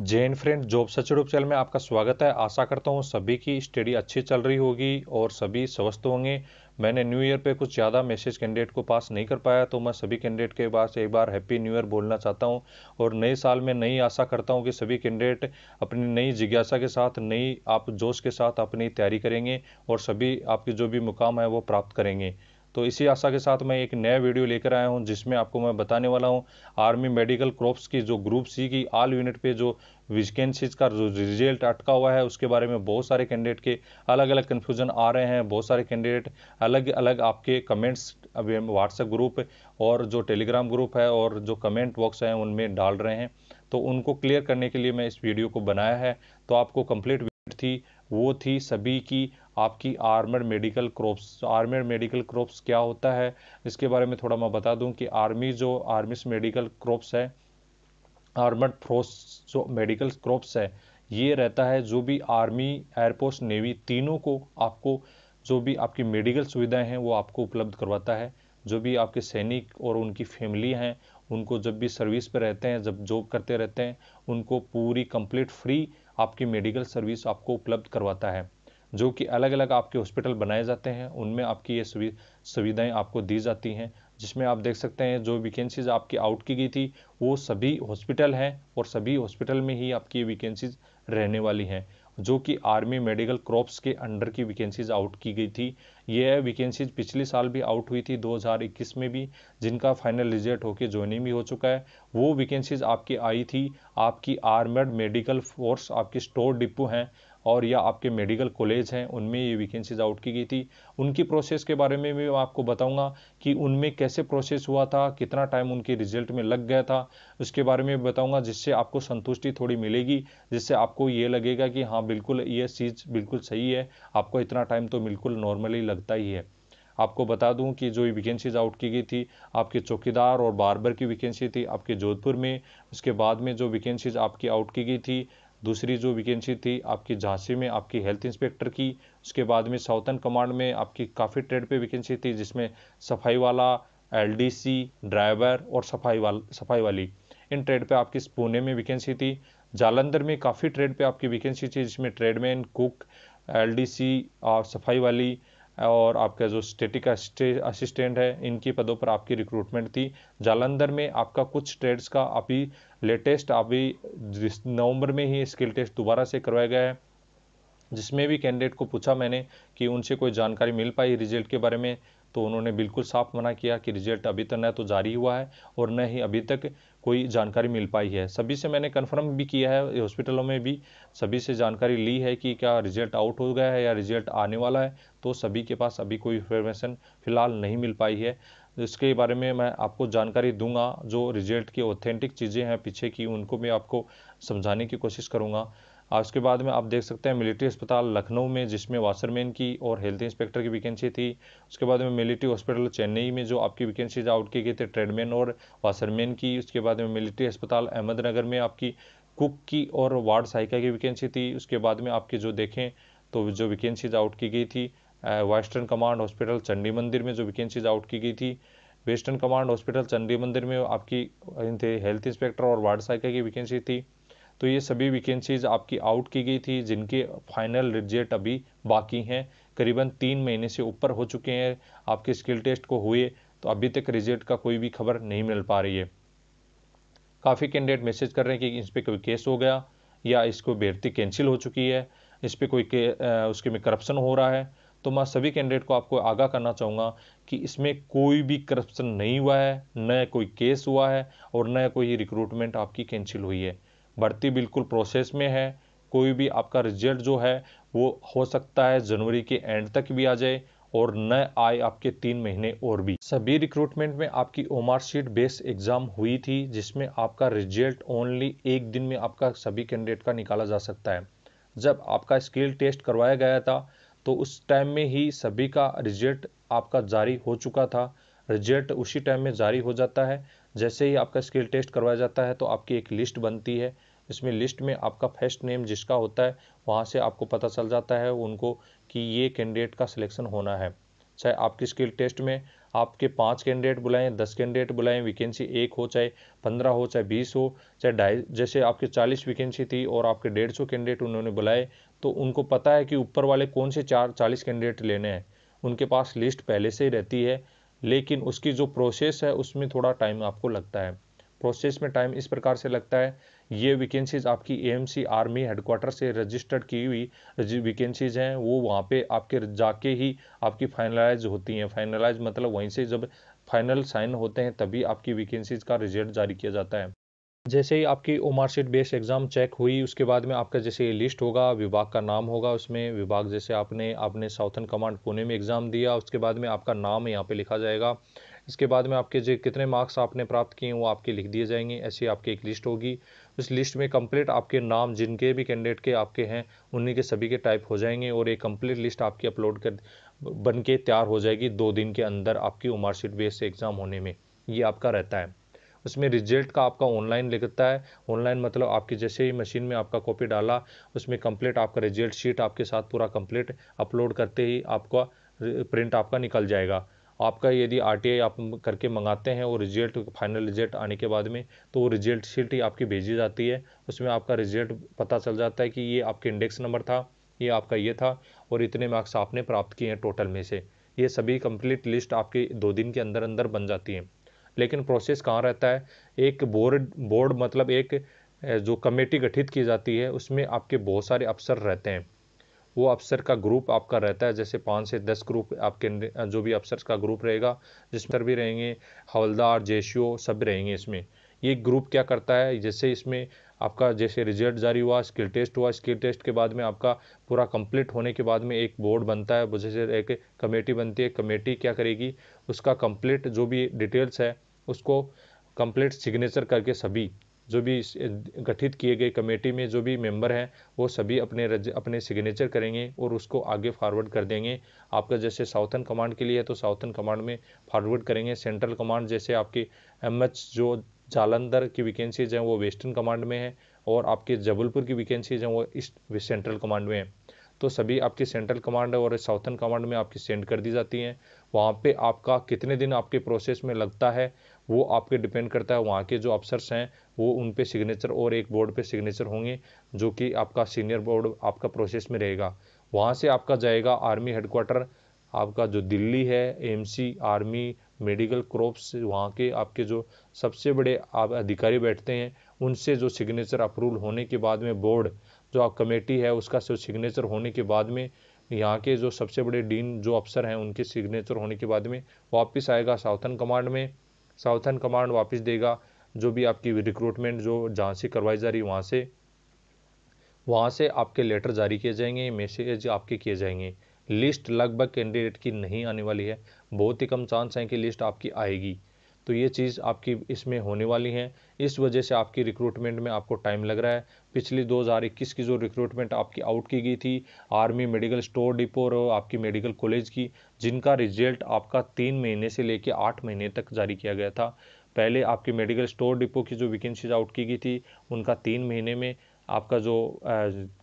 J and friend job सच रूप channel में आपका स्वागत है आशा करता हूँ सभी की स्टडी अच्छी चल रही होगी और सभी स्वस्थ होंगे मैंने न्यू ईयर पे कुछ ज़्यादा मैसेज कैंडिडेट को पास नहीं कर पाया तो मैं सभी कैंडिडेट के पास एक बार हैप्पी न्यू ईयर बोलना चाहता हूँ और नए साल में नई आशा करता हूँ कि सभी कैंडिडेट अपनी नई जिज्ञासा के साथ नई आप जोश के साथ अपनी तैयारी करेंगे और सभी आपके जो भी मुकाम है वो प्राप्त करेंगे तो इसी आशा के साथ मैं एक नया वीडियो लेकर आया हूँ जिसमें आपको मैं बताने वाला हूँ आर्मी मेडिकल क्रॉप्स की जो ग्रुप सी की आल यूनिट पे जो वैकेंसीज का जो रिजल्ट अटका हुआ है उसके बारे में बहुत सारे कैंडिडेट के अलग अलग कन्फ्यूजन आ रहे हैं बहुत सारे कैंडिडेट अलग अलग आपके कमेंट्स अभी व्हाट्सएप ग्रुप और जो टेलीग्राम ग्रुप है और जो कमेंट बॉक्स हैं उनमें डाल रहे हैं तो उनको क्लियर करने के लिए मैं इस वीडियो को बनाया है तो आपको कंप्लीट थी वो थी सभी की आपकी armour medical crops armour medical crops क्या होता है इसके बारे में थोड़ा मैं बता दूं कि आर्मी जो आर्मिस मेडिकल क्रॉप्स है आर्मर फोर्स जो मेडिकल क्रॉप्स है ये रहता है जो भी आर्मी एयरफोर्स नेवी तीनों को आपको जो भी आपकी मेडिकल सुविधाएं हैं वो आपको उपलब्ध करवाता है जो भी आपके सैनिक और उनकी फैमिली हैं उनको जब भी सर्विस पर रहते हैं जब जॉब करते रहते हैं उनको पूरी कंप्लीट फ्री आपकी मेडिकल सर्विस आपको उपलब्ध करवाता है जो कि अलग अलग आपके हॉस्पिटल बनाए जाते हैं उनमें आपकी ये सुविधाएं आपको दी जाती हैं जिसमें आप देख सकते हैं जो वैकेंसीज आपकी आउट की गई थी वो सभी हॉस्पिटल हैं और सभी हॉस्पिटल में ही आपकी ये वैकेंसीज रहने वाली हैं जो कि आर्मी मेडिकल क्रॉप्स के अंडर की वैकेंसीज आउट की गई थी ये वैकेंसीज पिछले साल भी आउट हुई थी 2021 में भी जिनका फाइनल रिजल्ट होकर ज्वाइनिंग भी हो चुका है वो वैकेंसीज आपकी आई थी आपकी आर्मेड मेडिकल फोर्स आपकी स्टोर डिपो हैं और या आपके मेडिकल कॉलेज हैं उनमें ये वैकेंसीज आउट की गई थी उनकी प्रोसेस के बारे में भी मैं आपको बताऊंगा कि उनमें कैसे प्रोसेस हुआ था कितना टाइम उनके रिजल्ट में लग गया था उसके बारे में बताऊंगा जिससे आपको संतुष्टि थोड़ी मिलेगी जिससे आपको ये लगेगा कि हाँ बिल्कुल ये चीज़ बिल्कुल सही है आपको इतना टाइम तो बिल्कुल नॉर्मली लगता ही है आपको बता दूं कि जो वैकेंसीज आउट की गई थी आपके चौकीदार और बारबर की वैकेंसी थी आपके जोधपुर में उसके बाद में जो वैकेंसीज आपकी आउट की गई थी दूसरी जो वैकेंसी थी आपकी झांसी में आपकी हेल्थ इंस्पेक्टर की उसके बाद में साउथन कमांड में आपकी काफ़ी ट्रेड पे वैकेंसी थी जिसमें सफाई वाला एलडीसी ड्राइवर और सफाई वाल सफाई वाली इन ट्रेड पे आपकी पुणे में वैकेंसी थी जालंधर में काफ़ी ट्रेड पे आपकी वैकेंसी थी जिसमें ट्रेडमैन कुक एल और सफाई वाली और आपका जो स्टेटिक असिस्टेंट है इनकी पदों पर आपकी रिक्रूटमेंट थी जालंधर में आपका कुछ ट्रेड्स का अभी लेटेस्ट अभी नवंबर में ही स्किल टेस्ट दोबारा से करवाया गया है जिसमें भी कैंडिडेट को पूछा मैंने कि उनसे कोई जानकारी मिल पाई रिजल्ट के बारे में तो उन्होंने बिल्कुल साफ मना किया कि रिजल्ट अभी तक न तो जारी हुआ है और न ही अभी तक कोई जानकारी मिल पाई है सभी से मैंने कन्फर्म भी किया है हॉस्पिटलों में भी सभी से जानकारी ली है कि क्या रिजल्ट आउट हो गया है या रिजल्ट आने वाला है तो सभी के पास अभी कोई इन्फॉर्मेशन फिलहाल नहीं मिल पाई है इसके बारे में मैं आपको जानकारी दूंगा जो रिजल्ट की ऑथेंटिक चीज़ें हैं पीछे की उनको मैं आपको समझाने की कोशिश करूँगा और उसके बाद में आप देख सकते हैं मिलिट्री अस्पताल लखनऊ में जिसमें वाशरमैन की और हेल्थ इंस्पेक्टर की वैकेंसी थी उसके बाद में मिलिट्री हॉस्पिटल चेन्नई में जो आपकी वैकेंसीज आउट की गई थी ट्रेडमैन और वाशरमैन की उसके बाद में मिलिट्री अस्पताल अहमदनगर में आपकी कुक की और वार्ड सहायिका की वैकेंसी थी उसके बाद में आपकी जो देखें तो जो वैकेंसीज आउट की गई थी वेस्टर्न कमांड हॉस्पिटल चंडी मंदिर में जो वैकेंसीज आउट की गई थी वेस्टर्न कमांड हॉस्पिटल चंडी मंदिर में आपकी हेल्थ इंस्पेक्टर और वार्ड सहायिका की वैकेंसी थी तो ये सभी वैकेंसीज आपकी आउट की गई थी जिनके फाइनल रिजल्ट अभी बाकी हैं करीबन तीन महीने से ऊपर हो चुके हैं आपके स्किल टेस्ट को हुए तो अभी तक रिजल्ट का कोई भी खबर नहीं मिल पा रही है काफ़ी कैंडिडेट मैसेज कर रहे हैं कि इस पर कोई केस हो गया या इसको बेहती कैंसिल हो चुकी है इस पर कोई के, आ, उसके में करप्शन हो रहा है तो मैं सभी कैंडिडेट को आपको आगाह करना चाहूँगा कि इसमें कोई भी करप्शन नहीं हुआ है न कोई केस हुआ है और न कोई रिक्रूटमेंट आपकी कैंसिल हुई है भर्ती बिल्कुल प्रोसेस में है कोई भी आपका रिजल्ट जो है वो हो सकता है जनवरी के एंड तक भी आ जाए और न आए आपके तीन महीने और भी सभी रिक्रूटमेंट में आपकी ओमार शीट बेस एग्जाम हुई थी जिसमें आपका रिजल्ट ओनली एक दिन में आपका सभी कैंडिडेट का निकाला जा सकता है जब आपका स्किल टेस्ट करवाया गया था तो उस टाइम में ही सभी का रिजल्ट आपका जारी हो चुका था रिजल्ट उसी टाइम में जारी हो जाता है जैसे ही आपका स्किल टेस्ट करवाया जाता है तो आपकी एक लिस्ट बनती है इसमें लिस्ट में आपका फर्स्ट नेम जिसका होता है वहाँ से आपको पता चल जाता है उनको कि ये कैंडिडेट का सिलेक्शन होना है चाहे आपकी स्किल टेस्ट में आपके पाँच कैंडिडेट बुलाएं दस कैंडिडेट बुलाएं वैकेंसी एक हो चाहे पंद्रह हो चाहे बीस हो चाहे ढाई जैसे आपके चालीस वैकेंसी थी और आपके डेढ़ सौ कैंडिडेट उन्होंने बुलाए तो उनको पता है कि ऊपर वाले कौन से चार चालीस कैंडिडेट लेने हैं उनके पास लिस्ट पहले से ही रहती है लेकिन उसकी जो प्रोसेस है उसमें थोड़ा टाइम आपको लगता है प्रोसेस में टाइम इस प्रकार से लगता है ये वैकेंसीज आपकी एएमसी आर्मी हेडक्वार्टर से रजिस्टर्ड की हुई वैकेंसीज हैं वो वहाँ पे आपके जाके ही आपकी फाइनलाइज होती हैं फाइनलाइज मतलब वहीं से जब फाइनल साइन होते हैं तभी आपकी वैकेंसीज का रिजल्ट जारी किया जाता है जैसे ही आपकी OMR sheet base exam check हुई उसके बाद में आपका जैसे ये लिस्ट होगा विभाग का नाम होगा उसमें विभाग जैसे आपने आपने साउथन कमांड पुणे में एग्ज़ाम दिया उसके बाद में आपका नाम यहाँ पे लिखा जाएगा इसके बाद में आपके जो कितने मार्क्स आपने प्राप्त किए हैं वो आपके लिख दिए जाएंगे ऐसी आपकी एक लिस्ट होगी उस लिस्ट में कंप्लीट आपके नाम जिनके भी कैंडिडेट के आपके हैं उन्हीं के सभी के टाइप हो जाएंगे और एक कंप्लीट लिस्ट आपकी अपलोड कर बन के तैयार हो जाएगी दो दिन के अंदर आपकी उमरशीट सीट बेस एग्ज़ाम होने में ये आपका रहता है उसमें रिजल्ट का आपका ऑनलाइन लिखता है ऑनलाइन मतलब आपकी जैसे ही मशीन में आपका कॉपी डाला उसमें कंप्लीट आपका रिजल्ट शीट आपके साथ पूरा कंप्लीट अपलोड करते ही आपका प्रिंट आपका निकल जाएगा आपका यदि आर आप करके मंगाते हैं वो रिजल्ट फाइनल रिजल्ट आने के बाद में तो वो रिजल्ट शीट ही आपकी भेजी जाती है उसमें आपका रिजल्ट पता चल जाता है कि ये आपके इंडेक्स नंबर था ये आपका ये था और इतने मार्क्स आपने प्राप्त किए हैं टोटल में से ये सभी कंप्लीट लिस्ट आपके दो दिन के अंदर अंदर बन जाती है लेकिन प्रोसेस कहाँ रहता है एक बोर्ड बोर्ड मतलब एक जो कमेटी गठित की जाती है उसमें आपके बहुत सारे अफसर रहते हैं वो अफसर का ग्रुप आपका रहता है जैसे पाँच से दस ग्रुप आपके जो भी अफसर का ग्रुप रहेगा जिसमें भी रहेंगे हवलदार जे सब रहेंगे इसमें ये ग्रुप क्या करता है जैसे इसमें आपका जैसे रिजल्ट जारी हुआ स्किल टेस्ट हुआ स्किल टेस्ट के बाद में आपका पूरा कंप्लीट होने के बाद में एक बोर्ड बनता है जैसे एक कमेटी बनती है कमेटी क्या करेगी उसका कंप्लीट जो भी डिटेल्स है उसको कंप्लीट सिग्नेचर करके सभी जो भी गठित किए गए कमेटी में जो भी मेंबर हैं वो सभी अपने रज, अपने सिग्नेचर करेंगे और उसको आगे फॉरवर्ड कर देंगे आपका जैसे साउथर्न कमांड के लिए है तो साउथर्न कमांड में फॉरवर्ड करेंगे सेंट्रल कमांड जैसे आपके एम जो जालंधर की वैकेंसीज हैं वो वेस्टर्न कमांड में है और आपके जबलपुर की वैकेंसीज हैं वो ईस्ट सेंट्रल कमांड में हैं तो सभी आपकी सेंट्रल कमांड और साउथर्न कमांड में आपकी सेंड कर दी जाती हैं वहाँ पे आपका कितने दिन आपके प्रोसेस में लगता है वो आपके डिपेंड करता है वहाँ के जो अफसर्स हैं वो उन पे सिग्नेचर और एक बोर्ड पे सिग्नेचर होंगे जो कि आपका सीनियर बोर्ड आपका प्रोसेस में रहेगा वहाँ से आपका जाएगा आर्मी हेडक्वार्टर आपका जो दिल्ली है एम आर्मी मेडिकल क्रॉप्स वहाँ के आपके जो सबसे बड़े आप अधिकारी बैठते हैं उनसे जो सिग्नेचर अप्रूवल होने के बाद में बोर्ड जो आप कमेटी है उसका सिग्नेचर होने के बाद में यहाँ के जो सबसे बड़े डीन जो अफसर हैं उनके सिग्नेचर होने के बाद में वापस आएगा साउथर्न कमांड में साउथर्न कमांड वापस देगा जो भी आपकी रिक्रूटमेंट जो जहाँ से करवाई जा रही वहाँ से वहाँ से आपके लेटर जारी किए जाएंगे मैसेज आपके किए जाएंगे लिस्ट लगभग कैंडिडेट की नहीं आने वाली है बहुत ही कम चांस हैं कि लिस्ट आपकी आएगी तो ये चीज़ आपकी इसमें होने वाली हैं इस वजह से आपकी रिक्रूटमेंट में आपको टाइम लग रहा है पिछली 2021 की जो रिक्रूटमेंट आपकी आउट की गई थी आर्मी मेडिकल स्टोर डिपो और आपकी मेडिकल कॉलेज की जिनका रिजल्ट आपका तीन महीने से लेकर आठ महीने तक जारी किया गया था पहले आपकी मेडिकल स्टोर डिपो की जो वैकेंसीज आउट की गई थी उनका तीन महीने में आपका जो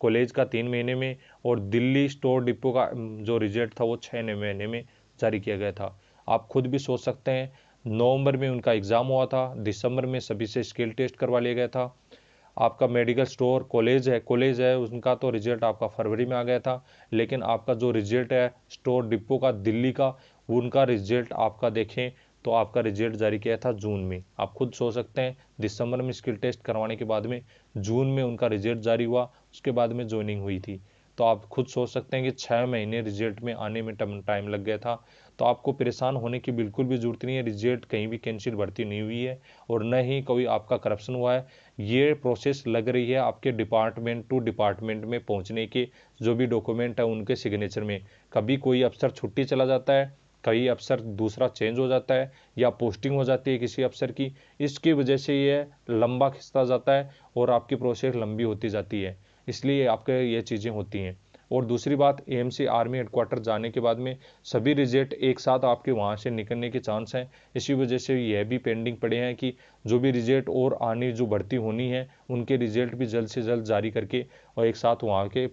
कॉलेज का तीन महीने में और दिल्ली स्टोर डिपो का जो रिजल्ट था वो छः महीने में जारी किया गया था आप खुद भी सोच सकते हैं नवंबर में उनका एग्ज़ाम हुआ था दिसंबर में सभी से स्किल टेस्ट करवा लिया गया था आपका मेडिकल स्टोर कॉलेज है कॉलेज है उनका तो रिजल्ट आपका फरवरी में आ गया था लेकिन आपका जो रिजल्ट है स्टोर डिपो का दिल्ली का उनका रिजल्ट आपका देखें तो आपका रिजल्ट जारी किया था जून में आप खुद सोच सकते हैं दिसंबर में स्किल टेस्ट करवाने के बाद में जून में उनका रिजल्ट जारी हुआ उसके बाद में ज्वाइनिंग हुई थी तो आप खुद सोच सकते हैं कि छः महीने रिजल्ट में आने में टाइम लग गया था तो आपको परेशान होने की बिल्कुल भी ज़रूरत नहीं है रिजल्ट कहीं भी कैंसिल भर्ती नहीं हुई है और न ही कोई आपका करप्शन हुआ है ये प्रोसेस लग रही है आपके डिपार्टमेंट टू डिपार्टमेंट में पहुंचने के जो भी डॉक्यूमेंट है उनके सिग्नेचर में कभी कोई अफसर छुट्टी चला जाता है कई अफसर दूसरा चेंज हो जाता है या पोस्टिंग हो जाती है किसी अफसर की इसकी वजह से ये लंबा खिंचता जाता है और आपकी प्रोसेस लंबी होती जाती है इसलिए आपके ये चीज़ें होती हैं और दूसरी बात सी आर्मी हेडक्वार्टर जाने के बाद में सभी रिजल्ट एक साथ आपके वहाँ से निकलने के चांस हैं इसी वजह से यह भी पेंडिंग पड़े हैं कि जो भी रिजल्ट और आने जो भर्ती होनी है उनके रिजल्ट भी जल्द से जल्द जारी करके और एक साथ वहाँ के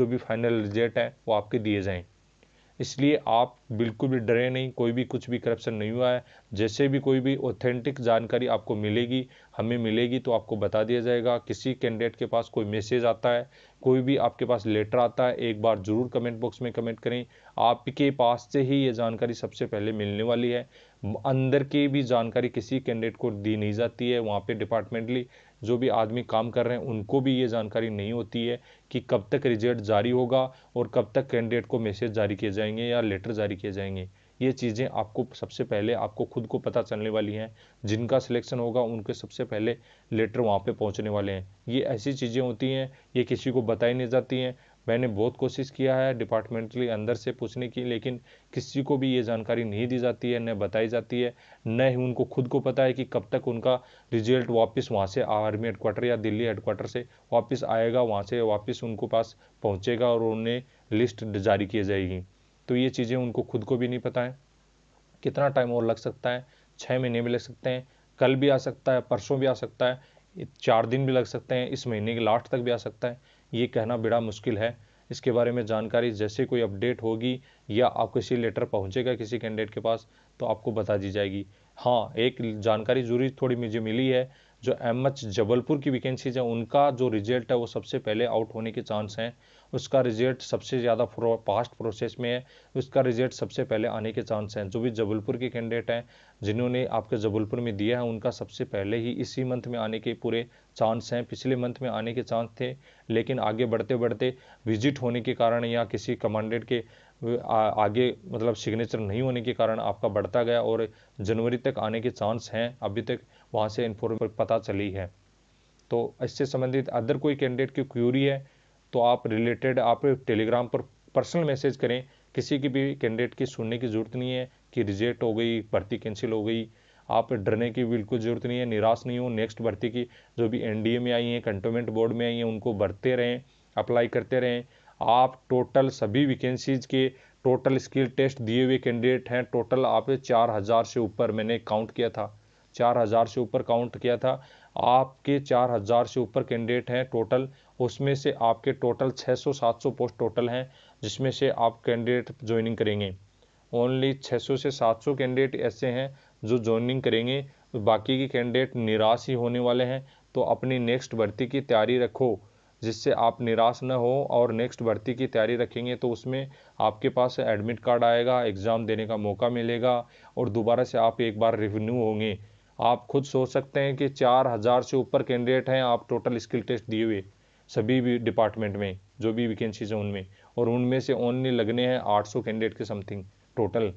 जो भी फाइनल रिजल्ट हैं वो आपके दिए जाएँ इसलिए आप बिल्कुल भी डरे नहीं कोई भी कुछ भी करप्शन नहीं हुआ है जैसे भी कोई भी ऑथेंटिक जानकारी आपको मिलेगी हमें मिलेगी तो आपको बता दिया जाएगा किसी कैंडिडेट के पास कोई मैसेज आता है कोई भी आपके पास लेटर आता है एक बार ज़रूर कमेंट बॉक्स में कमेंट करें आपके पास से ही ये जानकारी सबसे पहले मिलने वाली है अंदर की भी जानकारी किसी कैंडिडेट को दी नहीं जाती है वहाँ पर डिपार्टमेंटली जो भी आदमी काम कर रहे हैं उनको भी ये जानकारी नहीं होती है कि कब तक रिजल्ट जारी होगा और कब तक कैंडिडेट को मैसेज जारी किए जाएंगे या लेटर जारी किए जाएंगे ये चीज़ें आपको सबसे पहले आपको खुद को पता चलने वाली हैं जिनका सिलेक्शन होगा उनके सबसे पहले लेटर वहाँ पे पहुँचने वाले हैं ये ऐसी चीज़ें होती हैं ये किसी को बताई नहीं जाती हैं मैंने बहुत कोशिश किया है डिपार्टमेंटली अंदर से पूछने की लेकिन किसी को भी ये जानकारी नहीं दी जाती है न बताई जाती है न ही उनको खुद को पता है कि कब तक उनका रिजल्ट वापस वहाँ से आर्मी हेडक्वार्टर या दिल्ली हेडक्वार्टर से वापस आएगा वहाँ से वापस उनको पास पहुँचेगा और उन्हें लिस्ट जारी की जाएगी तो ये चीज़ें उनको खुद को भी नहीं पता है कितना टाइम और लग सकता है छः महीने भी लग सकते हैं कल भी आ सकता है परसों भी आ सकता है चार दिन भी लग सकते हैं इस महीने के लास्ट तक भी आ सकता है ये कहना बड़ा मुश्किल है इसके बारे में जानकारी जैसे कोई अपडेट होगी या आप किसी लेटर पहुंचेगा किसी कैंडिडेट के पास तो आपको बता दी जाएगी हाँ एक जानकारी जरूरी थोड़ी मुझे मिली है जो एम एच जबलपुर की वैकेंसीज हैं उनका जो रिजल्ट है वो सबसे पहले आउट होने के चांस हैं उसका रिजल्ट सबसे ज़्यादा प्रो, पास्ट प्रोसेस में है उसका रिजल्ट सबसे पहले आने के चांस हैं जो भी जबलपुर के कैंडिडेट हैं जिन्होंने आपके जबलपुर में दिया है उनका सबसे पहले ही इसी मंथ में आने के पूरे चांस हैं पिछले मंथ में आने के चांस थे लेकिन आगे बढ़ते बढ़ते विजिट होने के कारण या किसी कमांडेंट के आगे मतलब सिग्नेचर नहीं होने के कारण आपका बढ़ता गया और जनवरी तक आने के चांस हैं अभी तक वहाँ से इन्फॉर्मेशन पता चली है तो इससे संबंधित अदर कोई कैंडिडेट की क्यूरी है तो आप रिलेटेड आप टेलीग्राम पर पर्सनल मैसेज करें किसी की भी कैंडिडेट की सुनने की ज़रूरत नहीं है कि रिजेक्ट हो गई भर्ती कैंसिल हो गई आप डरने की बिल्कुल ज़रूरत नहीं है निराश नहीं हो नेक्स्ट भर्ती की जो भी एन में आई हैं कंटोनमेंट बोर्ड में आई हैं उनको भरते रहें अप्लाई करते रहें आप टोटल सभी वैकेंसीज़ के टोटल स्किल टेस्ट दिए हुए कैंडिडेट हैं टोटल आप चार हज़ार से ऊपर मैंने काउंट किया था चार हज़ार से ऊपर काउंट किया था आपके चार हज़ार से ऊपर कैंडिडेट हैं टोटल उसमें से आपके टोटल 600-700 पोस्ट टोटल हैं जिसमें से आप कैंडिडेट ज्वाइनिंग करेंगे ओनली 600 से 700 कैंडिडेट ऐसे हैं जो ज्वाइनिंग करेंगे बाकी के कैंडिडेट निराश ही होने वाले हैं तो अपनी नेक्स्ट भर्ती की तैयारी रखो जिससे आप निराश न हो और नेक्स्ट भर्ती की तैयारी रखेंगे तो उसमें आपके पास एडमिट कार्ड आएगा एग्ज़ाम देने का मौका मिलेगा और दोबारा से आप एक बार रिव्यू होंगे आप खुद सोच सकते हैं कि चार हज़ार से ऊपर कैंडिडेट हैं आप टोटल स्किल टेस्ट दिए हुए सभी भी डिपार्टमेंट में जो भी वैकेंसीज हैं उनमें और उनमें से ओनली लगने हैं आठ सौ कैंडिडेट के समथिंग टोटल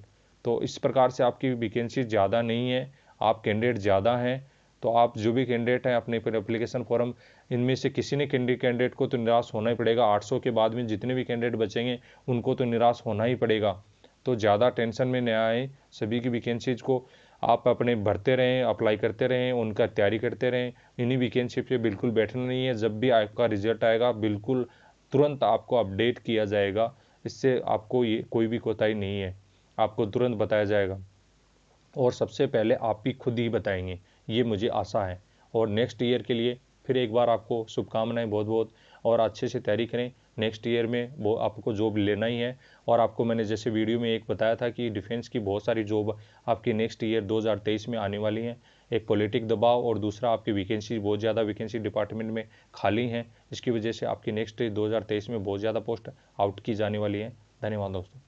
तो इस प्रकार से आपकी वैकेंसी ज़्यादा नहीं है आप कैंडिडेट ज़्यादा हैं तो आप जो भी कैंडिडेट हैं अपने अप्लीकेशन फॉर्म इनमें से किसी ने कैंडिडेट को तो निराश होना ही पड़ेगा 800 के बाद में जितने भी कैंडिडेट बचेंगे उनको तो निराश होना ही पड़ेगा तो ज़्यादा टेंशन में न आए सभी की वैकेंसीज को आप अपने भरते रहें अप्लाई करते रहें उनका तैयारी करते रहें इन्हीं वीकेंडशिप पे बिल्कुल बैठना नहीं है जब भी आपका रिजल्ट आएगा बिल्कुल तुरंत आपको अपडेट किया जाएगा इससे आपको ये कोई भी कोताही नहीं है आपको तुरंत बताया जाएगा और सबसे पहले आप ही खुद ही बताएंगे ये मुझे आशा है और नेक्स्ट ईयर के लिए फिर एक बार आपको शुभकामनाएं बहुत बहुत और अच्छे से तैयारी करें नेक्स्ट ईयर में वो आपको जॉब लेना ही है और आपको मैंने जैसे वीडियो में एक बताया था कि डिफेंस की बहुत सारी जॉब आपकी नेक्स्ट ईयर 2023 में आने वाली हैं एक पॉलिटिक दबाव और दूसरा आपकी वैकेंसी बहुत ज़्यादा वैकेंसी डिपार्टमेंट में खाली हैं इसकी वजह से आपकी नेक्स्ट दो में बहुत ज़्यादा पोस्ट आउट की जाने वाली है धन्यवाद दोस्तों